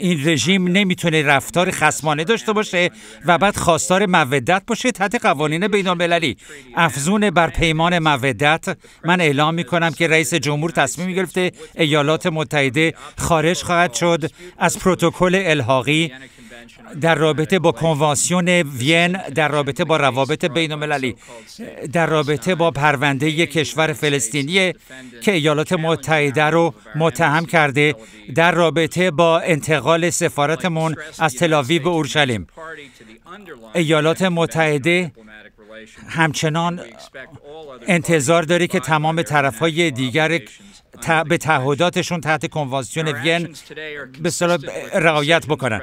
این رژیم نمیتونه رفتار خسمانه داشته باشه و بعد خواستار مودت باشه تحت قوانین بین المللی افزون بر پیمان مودت من اعلام میکنم که رئیس جمهور تصمیم گرفته ایالات متحده خارج خواهد شد از پروتکل الحاقی در رابطه با کنوانسیون وین در رابطه با روابط بین المللی در رابطه با پرونده کشور فلسطینی که ایالات متحده رو متهم کرده در رابطه با انتقال سفارتمون از تلاوی به اورشلیم ایالات متحده همچنان انتظار داره که تمام های دیگر به تعهداتشون تحت کنوانسیون وین به رعایت بکنن